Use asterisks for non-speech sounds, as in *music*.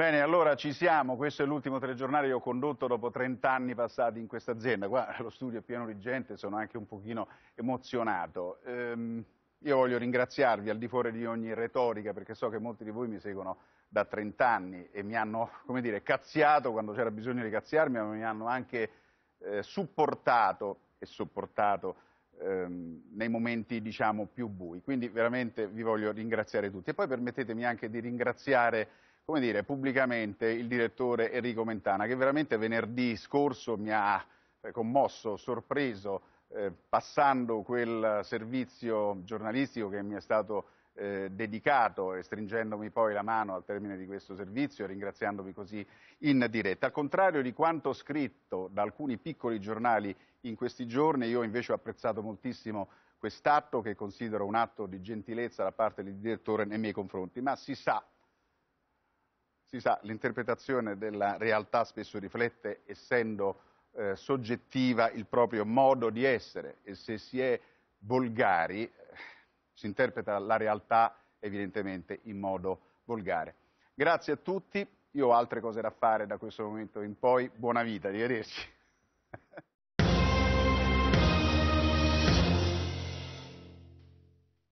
Bene, allora ci siamo, questo è l'ultimo telegiornale che ho condotto dopo 30 anni passati in questa azienda, qua *laughs* lo studio è pieno di gente, sono anche un pochino emozionato. Ehm, io voglio ringraziarvi al di fuori di ogni retorica perché so che molti di voi mi seguono da 30 anni e mi hanno, *laughs* come dire, cazziato quando c'era bisogno di cazziarmi, ma mi hanno anche eh, supportato e sopportato ehm, nei momenti, diciamo, più bui. Quindi veramente vi voglio ringraziare tutti. E poi permettetemi anche di ringraziare come dire, pubblicamente il direttore Enrico Mentana, che veramente venerdì scorso mi ha eh, commosso, sorpreso, eh, passando quel servizio giornalistico che mi è stato eh, dedicato e stringendomi poi la mano al termine di questo servizio e ringraziandomi così in diretta. Al contrario di quanto scritto da alcuni piccoli giornali in questi giorni, io invece ho apprezzato moltissimo quest'atto che considero un atto di gentilezza da parte del direttore nei miei confronti, ma si sa si sa, l'interpretazione della realtà spesso riflette, essendo eh, soggettiva, il proprio modo di essere e se si è volgari eh, si interpreta la realtà evidentemente in modo volgare. Grazie a tutti, io ho altre cose da fare da questo momento in poi, buona vita, arrivederci.